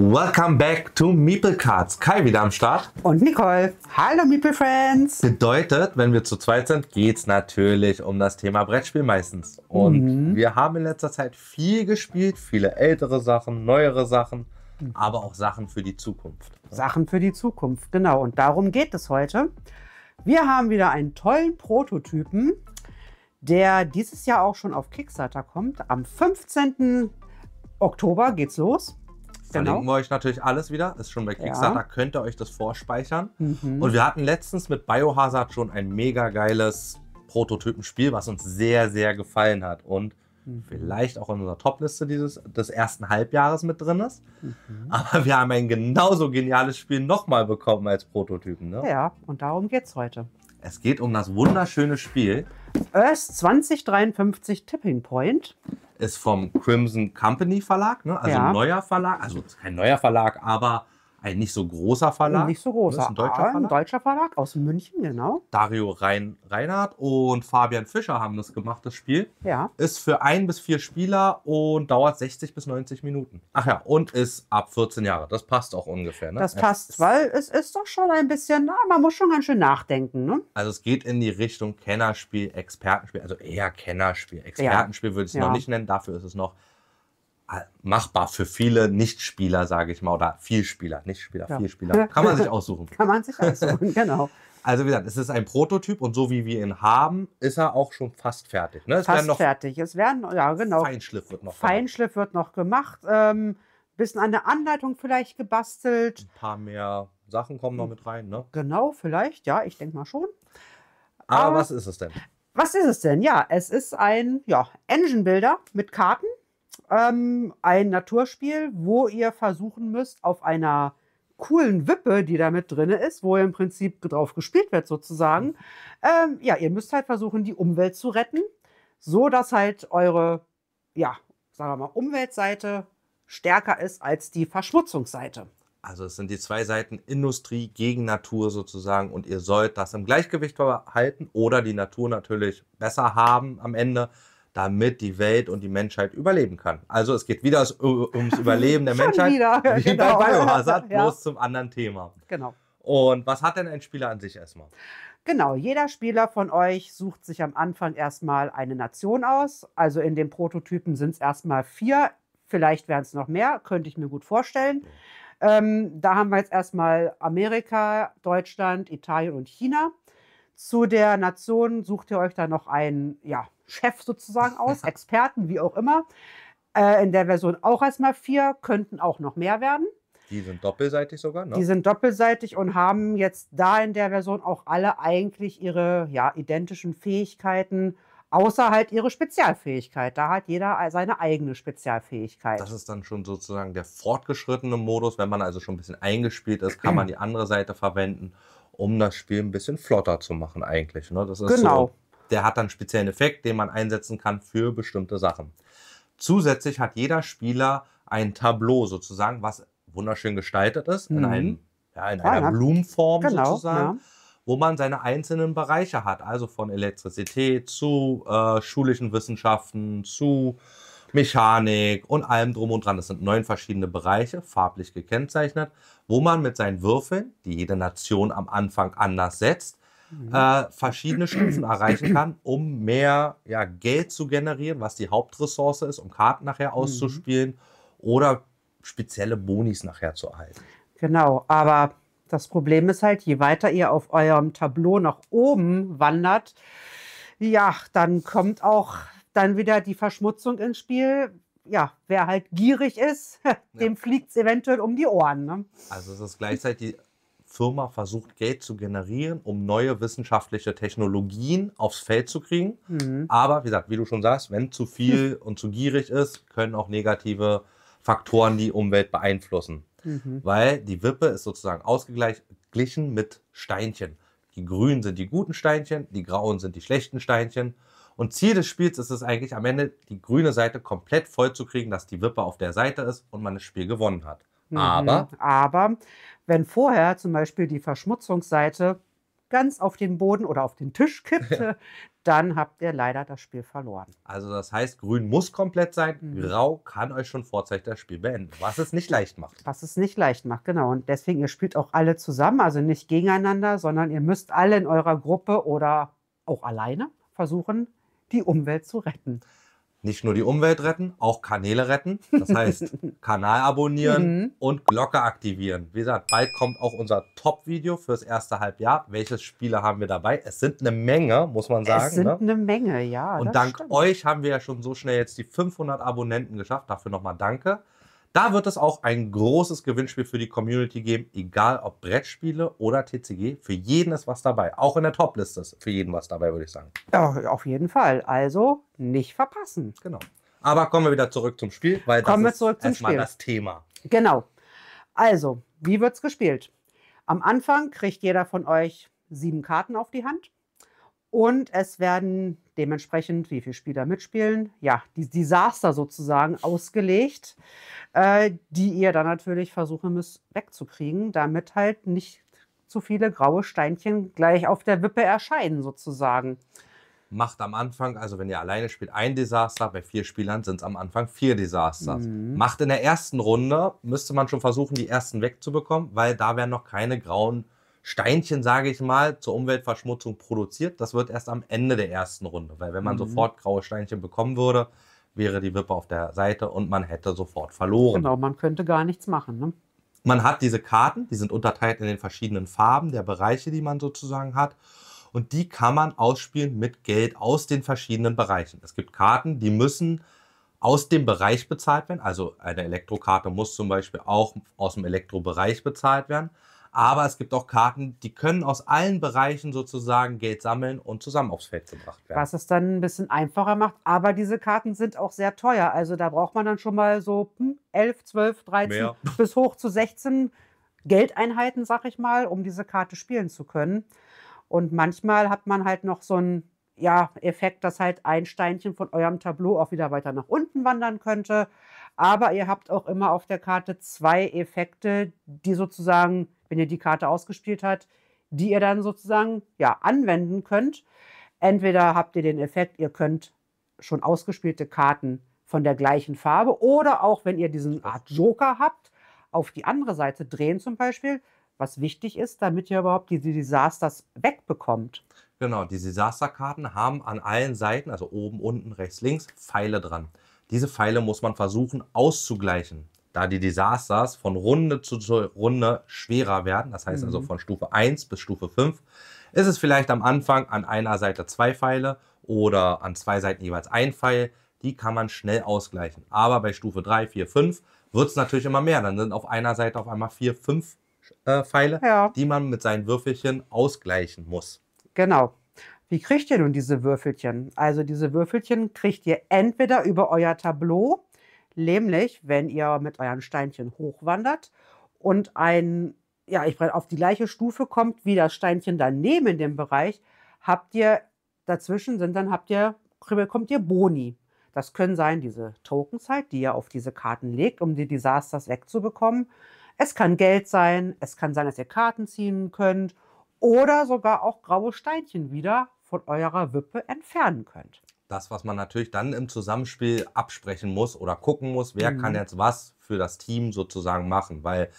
Welcome back to Meeple Cards. Kai wieder am Start. Und Nicole. Hallo Meeple Friends. Bedeutet, wenn wir zu zweit sind, geht es natürlich um das Thema Brettspiel meistens. Und mhm. wir haben in letzter Zeit viel gespielt, viele ältere Sachen, neuere Sachen, mhm. aber auch Sachen für die Zukunft. Sachen für die Zukunft, genau. Und darum geht es heute. Wir haben wieder einen tollen Prototypen, der dieses Jahr auch schon auf Kickstarter kommt. Am 15. Oktober geht's los. Verlinken genau. wir euch natürlich alles wieder. Ist schon bei Kickstarter, ja. könnt ihr euch das vorspeichern. Mhm. Und wir hatten letztens mit Biohazard schon ein mega geiles Prototypenspiel, was uns sehr, sehr gefallen hat. Und mhm. vielleicht auch in unserer Topliste dieses des ersten Halbjahres mit drin ist. Mhm. Aber wir haben ein genauso geniales Spiel nochmal bekommen als Prototypen. Ne? Ja, und darum geht's heute. Es geht um das wunderschöne Spiel. Earth 2053 Tipping Point. Ist vom Crimson Company Verlag, ne? also ja. neuer Verlag. Also kein neuer Verlag, aber ein nicht so großer Verlag. Nicht so großer, ein deutscher, Verlag. ein deutscher Verlag aus München, genau. Dario Rein, Reinhardt und Fabian Fischer haben das gemacht, das Spiel. Ja. Ist für ein bis vier Spieler und dauert 60 bis 90 Minuten. Ach ja, und ist ab 14 Jahre. Das passt auch ungefähr. Ne? Das passt, es weil es ist doch schon ein bisschen, na, man muss schon ganz schön nachdenken. Ne? Also es geht in die Richtung Kennerspiel, Expertenspiel, also eher Kennerspiel. Expertenspiel ja. würde ich es ja. noch nicht nennen, dafür ist es noch machbar für viele Nichtspieler, sage ich mal, oder Vielspieler, Nichtspieler, ja. Vielspieler. Kann man sich aussuchen. Kann man sich aussuchen, genau. Also wie gesagt, es ist ein Prototyp und so wie wir ihn haben, ist er auch schon fast fertig. Ne? fast fertig. Es werden, ja genau. Feinschliff wird noch Feinschliff gemacht. wird noch gemacht. Ähm, bisschen an der Anleitung vielleicht gebastelt. Ein paar mehr Sachen kommen noch mit rein, ne? Genau, vielleicht, ja, ich denke mal schon. Aber, Aber ah. was ist es denn? Was ist es denn? Ja, es ist ein ja, Engine Builder mit Karten ähm, ein Naturspiel, wo ihr versuchen müsst, auf einer coolen Wippe, die da mit drin ist, wo im Prinzip drauf gespielt wird sozusagen. Mhm. Ähm, ja, ihr müsst halt versuchen, die Umwelt zu retten, so dass halt eure, ja, sagen wir mal, Umweltseite stärker ist als die Verschmutzungsseite. Also es sind die zwei Seiten Industrie gegen Natur sozusagen und ihr sollt das im Gleichgewicht behalten oder die Natur natürlich besser haben am Ende, damit die Welt und die Menschheit überleben kann. Also es geht wieder ums Überleben der Menschheit, wieder, wie genau. bei Biohazard, ja. bloß zum anderen Thema. Genau. Und was hat denn ein Spieler an sich erstmal? Genau, jeder Spieler von euch sucht sich am Anfang erstmal eine Nation aus. Also in den Prototypen sind es erstmal vier, vielleicht wären es noch mehr, könnte ich mir gut vorstellen. Ähm, da haben wir jetzt erstmal Amerika, Deutschland, Italien und China. Zu der Nation sucht ihr euch dann noch einen, ja, Chef sozusagen aus, Experten, wie auch immer. Äh, in der Version auch erstmal vier, könnten auch noch mehr werden. Die sind doppelseitig sogar, ne? Die sind doppelseitig und haben jetzt da in der Version auch alle eigentlich ihre ja, identischen Fähigkeiten, außer halt ihre Spezialfähigkeit. Da hat jeder seine eigene Spezialfähigkeit. Das ist dann schon sozusagen der fortgeschrittene Modus. Wenn man also schon ein bisschen eingespielt ist, kann man die andere Seite verwenden, um das Spiel ein bisschen flotter zu machen eigentlich. Ne? Das ist genau. So der hat dann speziellen Effekt, den man einsetzen kann für bestimmte Sachen. Zusätzlich hat jeder Spieler ein Tableau sozusagen, was wunderschön gestaltet ist, mhm. in, einem, ja, in einer ja. Blumenform genau, sozusagen, wo man seine einzelnen Bereiche hat, also von Elektrizität zu äh, schulischen Wissenschaften, zu Mechanik und allem drum und dran. Das sind neun verschiedene Bereiche, farblich gekennzeichnet, wo man mit seinen Würfeln, die jede Nation am Anfang anders setzt, Mhm. äh, verschiedene Stufen erreichen kann, um mehr ja, Geld zu generieren, was die Hauptressource ist, um Karten nachher mhm. auszuspielen mhm. oder spezielle Bonis nachher zu erhalten. Genau, aber das Problem ist halt, je weiter ihr auf eurem Tableau nach oben wandert, ja, dann kommt auch dann wieder die Verschmutzung ins Spiel. Ja, wer halt gierig ist, dem ja. fliegt es eventuell um die Ohren. Ne? Also es ist gleichzeitig Firma versucht, Geld zu generieren, um neue wissenschaftliche Technologien aufs Feld zu kriegen. Mhm. Aber wie gesagt, wie du schon sagst, wenn zu viel und zu gierig ist, können auch negative Faktoren die Umwelt beeinflussen. Mhm. Weil die Wippe ist sozusagen ausgeglichen mit Steinchen. Die grünen sind die guten Steinchen, die grauen sind die schlechten Steinchen. Und Ziel des Spiels ist es eigentlich am Ende, die grüne Seite komplett voll zu kriegen, dass die Wippe auf der Seite ist und man das Spiel gewonnen hat. Mhm. Aber? Aber wenn vorher zum Beispiel die Verschmutzungsseite ganz auf den Boden oder auf den Tisch kippte, ja. dann habt ihr leider das Spiel verloren. Also das heißt, grün muss komplett sein, mhm. grau kann euch schon vorzeitig das Spiel beenden, was es nicht leicht macht. Was es nicht leicht macht, genau. Und deswegen, ihr spielt auch alle zusammen, also nicht gegeneinander, sondern ihr müsst alle in eurer Gruppe oder auch alleine versuchen, die Umwelt zu retten nicht nur die Umwelt retten, auch Kanäle retten. Das heißt, Kanal abonnieren mhm. und Glocke aktivieren. Wie gesagt, bald kommt auch unser Top-Video fürs erste Halbjahr. Welches Spiele haben wir dabei? Es sind eine Menge, muss man sagen. Es sind ne? eine Menge, ja. Und dank stimmt. euch haben wir ja schon so schnell jetzt die 500 Abonnenten geschafft. Dafür nochmal danke. Da wird es auch ein großes Gewinnspiel für die Community geben, egal ob Brettspiele oder TCG. Für jeden ist was dabei. Auch in der Top-Liste ist für jeden was dabei, würde ich sagen. Ja, auf jeden Fall. Also nicht verpassen. Genau. Aber kommen wir wieder zurück zum Spiel, weil kommen das ist erstmal das Thema. Genau. Also, wie wird es gespielt? Am Anfang kriegt jeder von euch sieben Karten auf die Hand. Und es werden dementsprechend, wie viele Spieler mitspielen, ja, die Desaster sozusagen ausgelegt, äh, die ihr dann natürlich versuchen müsst wegzukriegen, damit halt nicht zu viele graue Steinchen gleich auf der Wippe erscheinen sozusagen. Macht am Anfang, also wenn ihr alleine spielt, ein Desaster, bei vier Spielern sind es am Anfang vier Desasters. Mhm. Macht in der ersten Runde, müsste man schon versuchen, die ersten wegzubekommen, weil da werden noch keine grauen Steinchen, sage ich mal, zur Umweltverschmutzung produziert. Das wird erst am Ende der ersten Runde, weil wenn man mhm. sofort graue Steinchen bekommen würde, wäre die Wippe auf der Seite und man hätte sofort verloren. Genau, man könnte gar nichts machen. Ne? Man hat diese Karten, die sind unterteilt in den verschiedenen Farben der Bereiche, die man sozusagen hat. Und die kann man ausspielen mit Geld aus den verschiedenen Bereichen. Es gibt Karten, die müssen aus dem Bereich bezahlt werden. Also eine Elektrokarte muss zum Beispiel auch aus dem Elektrobereich bezahlt werden. Aber es gibt auch Karten, die können aus allen Bereichen sozusagen Geld sammeln und zusammen aufs Feld gebracht werden. Was es dann ein bisschen einfacher macht. Aber diese Karten sind auch sehr teuer. Also da braucht man dann schon mal so 11, 12, 13 Mehr. bis hoch zu 16 Geldeinheiten, sag ich mal, um diese Karte spielen zu können. Und manchmal hat man halt noch so einen ja, Effekt, dass halt ein Steinchen von eurem Tableau auch wieder weiter nach unten wandern könnte. Aber ihr habt auch immer auf der Karte zwei Effekte, die sozusagen wenn ihr die Karte ausgespielt habt, die ihr dann sozusagen ja, anwenden könnt. Entweder habt ihr den Effekt, ihr könnt schon ausgespielte Karten von der gleichen Farbe oder auch wenn ihr diesen Art Joker habt, auf die andere Seite drehen zum Beispiel, was wichtig ist, damit ihr überhaupt diese Desasters wegbekommt. Genau, die Desasterkarten haben an allen Seiten, also oben, unten, rechts, links, Pfeile dran. Diese Pfeile muss man versuchen auszugleichen da die Desasters von Runde zu Runde schwerer werden, das heißt also mhm. also von Stufe 1 bis Stufe 5, ist es vielleicht am Anfang an einer Seite zwei Pfeile oder an zwei Seiten jeweils ein Pfeil. Die kann man schnell ausgleichen. Aber bei Stufe 3, 4, 5 wird es natürlich immer mehr. Dann sind auf einer Seite auf einmal vier, fünf äh, Pfeile, ja. die man mit seinen Würfelchen ausgleichen muss. Genau. Wie kriegt ihr nun diese Würfelchen? Also diese Würfelchen kriegt ihr entweder über euer Tableau Nämlich, wenn ihr mit euren Steinchen hochwandert und ein, ja, ich meine, auf die gleiche Stufe kommt wie das Steinchen daneben in dem Bereich, habt ihr dazwischen sind, dann habt ihr, bekommt ihr Boni. Das können sein diese Tokens halt, die ihr auf diese Karten legt, um die Desasters wegzubekommen. Es kann Geld sein, es kann sein, dass ihr Karten ziehen könnt oder sogar auch graue Steinchen wieder von eurer Wippe entfernen könnt das, was man natürlich dann im Zusammenspiel absprechen muss oder gucken muss, wer mhm. kann jetzt was für das Team sozusagen machen. Weil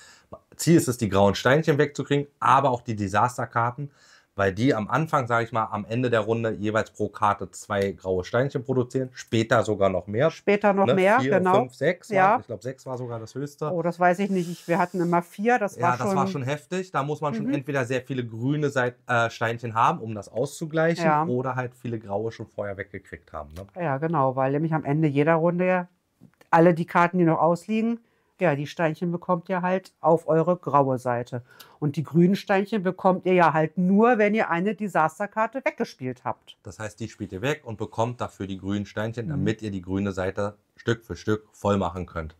Ziel ist es, die grauen Steinchen wegzukriegen, aber auch die Desasterkarten weil die am Anfang, sage ich mal, am Ende der Runde jeweils pro Karte zwei graue Steinchen produzieren, später sogar noch mehr. Später noch ne? mehr, vier, genau. Fünf, sechs, ja. ich glaube, sechs war sogar das höchste. Oh, das weiß ich nicht. wir hatten immer vier, das ja, war schon... das war schon heftig. Da muss man schon mhm. entweder sehr viele grüne Seit äh, Steinchen haben, um das auszugleichen, ja. oder halt viele graue schon vorher weggekriegt haben. Ne? Ja, genau, weil nämlich am Ende jeder Runde alle die Karten, die noch ausliegen, ja, die Steinchen bekommt ihr halt auf eure graue Seite. Und die grünen Steinchen bekommt ihr ja halt nur, wenn ihr eine Desasterkarte weggespielt habt. Das heißt, die spielt ihr weg und bekommt dafür die grünen Steinchen, mhm. damit ihr die grüne Seite Stück für Stück voll machen könnt.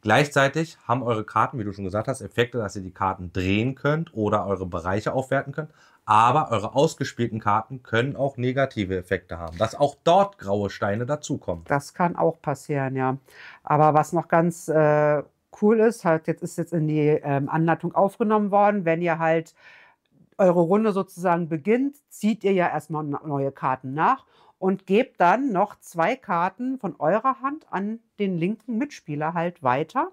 Gleichzeitig haben eure Karten, wie du schon gesagt hast, Effekte, dass ihr die Karten drehen könnt oder eure Bereiche aufwerten könnt. Aber eure ausgespielten Karten können auch negative Effekte haben, dass auch dort graue Steine dazukommen. Das kann auch passieren, ja. Aber was noch ganz äh, cool ist, halt jetzt ist jetzt in die ähm, Anleitung aufgenommen worden, wenn ihr halt eure Runde sozusagen beginnt, zieht ihr ja erstmal neue Karten nach und gebt dann noch zwei Karten von eurer Hand an den linken Mitspieler halt weiter.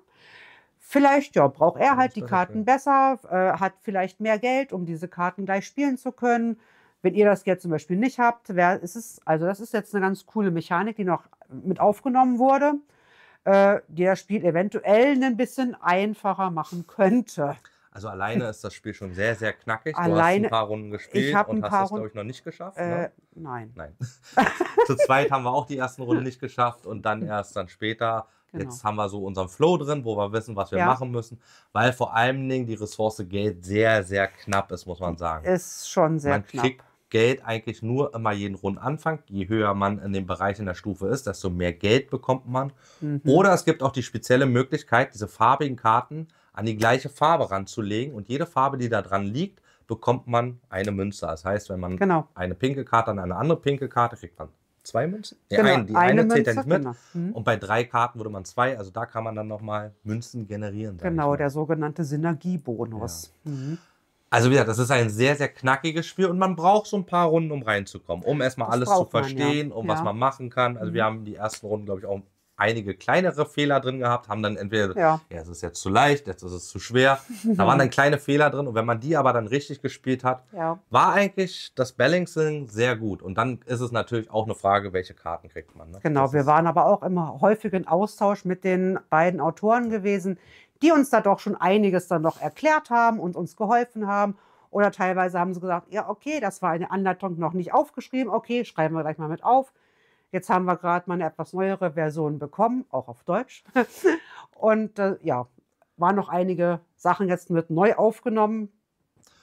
Vielleicht ja, braucht er halt die Karten besser, äh, hat vielleicht mehr Geld, um diese Karten gleich spielen zu können. Wenn ihr das jetzt zum Beispiel nicht habt, wär, ist es, also das ist jetzt eine ganz coole Mechanik, die noch mit aufgenommen wurde, äh, die das Spiel eventuell ein bisschen einfacher machen könnte. Also alleine ist das Spiel schon sehr, sehr knackig. Alleine, du hast ein paar Runden gespielt ich und hast es, glaube ich, noch nicht geschafft. Äh, ne? Nein. Nein. Zu zweit haben wir auch die ersten Runden nicht geschafft und dann erst dann später. Genau. Jetzt haben wir so unseren Flow drin, wo wir wissen, was wir ja. machen müssen, weil vor allen Dingen die Ressource Geld sehr, sehr knapp ist, muss man sagen. Ist schon sehr man knapp. Geld eigentlich nur immer jeden Rundenanfang. Je höher man in dem Bereich in der Stufe ist, desto mehr Geld bekommt man. Mhm. Oder es gibt auch die spezielle Möglichkeit, diese farbigen Karten an die gleiche Farbe ranzulegen und jede Farbe, die da dran liegt, bekommt man eine Münze. Das heißt, wenn man genau. eine pinke Karte an eine andere pinke Karte kriegt, man zwei Münzen. Genau, ein, die eine, eine zählt ja nicht mit. Genau. Mhm. Und bei drei Karten würde man zwei, also da kann man dann nochmal Münzen generieren. Genau, der sogenannte Synergiebonus. Ja. Mhm. Also wieder, das ist ein sehr, sehr knackiges Spiel und man braucht so ein paar Runden, um reinzukommen, um erstmal das alles zu verstehen, man, ja. um ja. was man machen kann. Also mhm. wir haben die ersten Runden, glaube ich, auch einige kleinere Fehler drin gehabt, haben dann entweder, ja, ja es ist jetzt zu leicht, jetzt ist es zu schwer. da waren dann kleine Fehler drin und wenn man die aber dann richtig gespielt hat, ja. war eigentlich das Balancing sehr gut. Und dann ist es natürlich auch eine Frage, welche Karten kriegt man. Ne? Genau, wir waren aber auch immer häufig in Austausch mit den beiden Autoren gewesen, die uns da doch schon einiges dann noch erklärt haben und uns geholfen haben. Oder teilweise haben sie gesagt, ja, okay, das war eine Anleitung noch nicht aufgeschrieben, okay, schreiben wir gleich mal mit auf. Jetzt haben wir gerade mal eine etwas neuere Version bekommen, auch auf Deutsch. Und äh, ja, waren noch einige Sachen jetzt mit neu aufgenommen,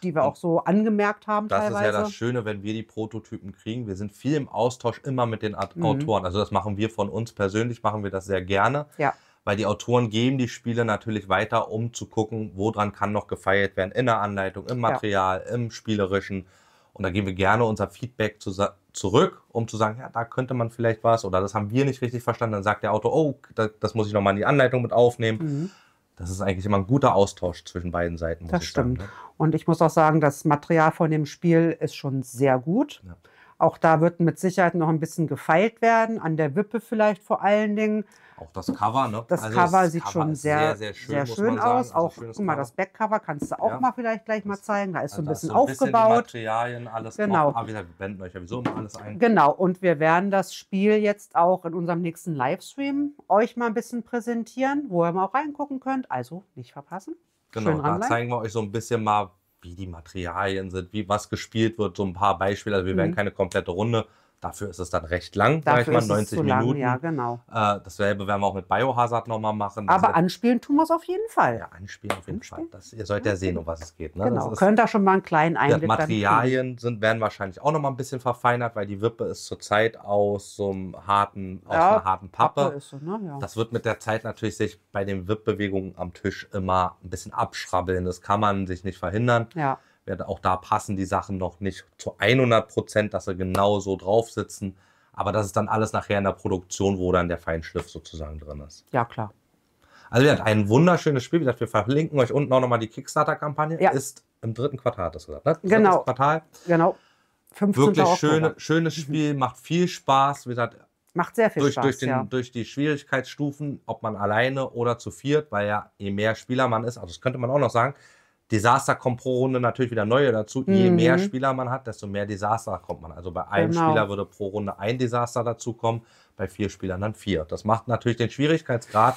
die wir auch so angemerkt haben. Das teilweise. ist ja das Schöne, wenn wir die Prototypen kriegen. Wir sind viel im Austausch immer mit den mhm. Autoren. Mhm. Also das machen wir von uns persönlich, machen wir das sehr gerne. Ja. Weil die Autoren geben die Spiele natürlich weiter, um zu gucken, woran kann noch gefeiert werden. In der Anleitung, im Material, ja. im Spielerischen. Und da geben wir gerne unser Feedback zu, zurück, um zu sagen, ja, da könnte man vielleicht was oder das haben wir nicht richtig verstanden. Dann sagt der Auto, oh, das, das muss ich nochmal in die Anleitung mit aufnehmen. Mhm. Das ist eigentlich immer ein guter Austausch zwischen beiden Seiten. das stimmt. Sagen, ne? Und ich muss auch sagen, das Material von dem Spiel ist schon sehr gut. Ja. Auch da wird mit Sicherheit noch ein bisschen gefeilt werden, an der Wippe vielleicht vor allen Dingen. Auch das Cover, ne? Das also Cover das sieht Cover schon sehr, sehr, sehr schön, sehr schön aus. Also auch, guck mal, das Backcover kannst du auch ja. mal vielleicht gleich mal zeigen. Da ist also so ein bisschen so ein bisschen aufgebaut. Materialien, alles genau. Drauf. Ah, Aber wir wenden euch ja sowieso immer alles ein. Genau, und wir werden das Spiel jetzt auch in unserem nächsten Livestream euch mal ein bisschen präsentieren, wo ihr mal auch reingucken könnt. Also nicht verpassen. Genau, da zeigen wir euch so ein bisschen mal, wie die Materialien sind, wie was gespielt wird, so ein paar Beispiele. Also wir mhm. werden keine komplette Runde Dafür ist es dann recht lang, Dafür sag ich mal, 90 Minuten. Lang, ja, genau. Äh, dasselbe werden wir auch mit Biohazard nochmal machen. Aber das also anspielen tun wir es auf jeden Fall. Ja, anspielen auf jeden anspielen? Fall. Das, ihr sollt ja sehen, um was es geht. Ne? Genau, könnt da schon mal einen kleinen Einblick ja, Materialien sind, werden wahrscheinlich auch nochmal ein bisschen verfeinert, weil die Wippe ist zurzeit aus so einem harten, aus ja, einer harten Pappe. Pappe so, ne? ja. Das wird mit der Zeit natürlich sich bei den Wippbewegungen am Tisch immer ein bisschen abschrabbeln. Das kann man sich nicht verhindern. Ja. Auch da passen die Sachen noch nicht zu 100 Prozent, dass sie genau so drauf sitzen. Aber das ist dann alles nachher in der Produktion, wo dann der Feinschliff sozusagen drin ist. Ja, klar. Also wir hatten ein wunderschönes Spiel. Wie gesagt, wir verlinken euch unten auch nochmal die Kickstarter-Kampagne. Ja. Ist im dritten Quartal, das gesagt, ne? Genau. Das Quartal. Genau. 15. Wirklich schöne, schönes mhm. Spiel, macht viel Spaß. Wie gesagt, macht sehr viel durch, Spaß. Durch, den, ja. durch die Schwierigkeitsstufen, ob man alleine oder zu viert, weil ja je mehr Spieler man ist, also das könnte man auch noch sagen, Desaster kommt pro Runde natürlich wieder neue dazu. Je mhm. mehr Spieler man hat, desto mehr Desaster kommt man. Also bei einem genau. Spieler würde pro Runde ein Desaster dazukommen, bei vier Spielern dann vier. Das macht natürlich den Schwierigkeitsgrad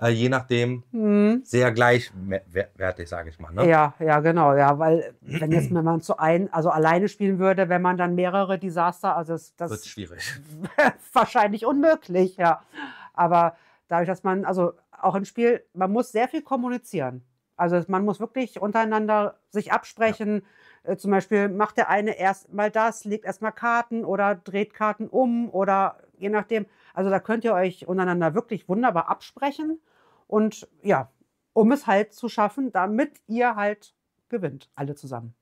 äh, je nachdem mhm. sehr gleichwertig, sage ich mal. Ne? Ja, ja, genau. Ja, weil wenn jetzt wenn man zu ein, also alleine spielen würde, wenn man dann mehrere Desaster, also das, das wird schwierig. wahrscheinlich unmöglich, ja. Aber dadurch, dass man, also auch im Spiel, man muss sehr viel kommunizieren. Also man muss wirklich untereinander sich absprechen. Ja. Äh, zum Beispiel macht der eine erstmal das, legt erstmal Karten oder dreht Karten um oder je nachdem. Also da könnt ihr euch untereinander wirklich wunderbar absprechen. Und ja, um es halt zu schaffen, damit ihr halt gewinnt, alle zusammen.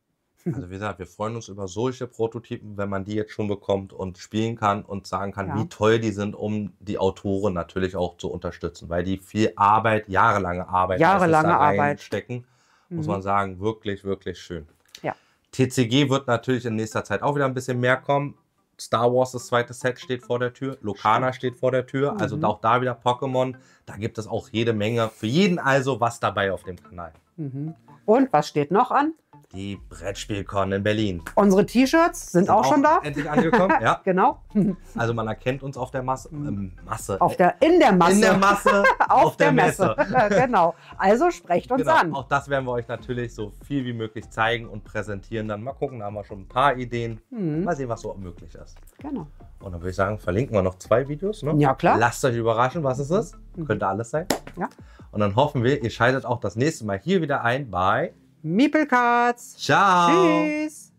Also wie gesagt, wir freuen uns über solche Prototypen, wenn man die jetzt schon bekommt und spielen kann und sagen kann, ja. wie toll die sind, um die Autoren natürlich auch zu unterstützen, weil die viel Arbeit, jahrelange Arbeit, jahrelange Arbeit stecken, mhm. muss man mhm. sagen, wirklich, wirklich schön. Ja. TCG wird natürlich in nächster Zeit auch wieder ein bisschen mehr kommen. Star Wars, das zweite Set steht vor der Tür, Lokana steht vor der Tür, also mhm. auch da wieder Pokémon. Da gibt es auch jede Menge für jeden also was dabei auf dem Kanal. Mhm. Und was steht noch an? Die Brettspielcon in Berlin. Unsere T-Shirts sind, sind, auch schon da. Endlich angekommen, ja. genau. Also man erkennt uns auf der Masse. Ähm, Masse. Auf der, in der Masse. In der Masse. auf, auf, der, der Messe. Messe. genau. Also sprecht uns genau. an. Auch das werden wir euch natürlich so viel wie möglich zeigen und präsentieren. Dann mal gucken, da haben wir schon ein paar Ideen. Mhm. Mal sehen, was so möglich ist. Genau. Und dann würde ich sagen, verlinken wir noch zwei Videos. Ne? Ja, klar. Lasst euch überraschen, was es ist. Mhm. Könnte alles sein. Ja. Und dann hoffen wir, ihr schaltet auch das nächste Mal hier wieder ein bei Miepelkatz. Ciao. Tschüss.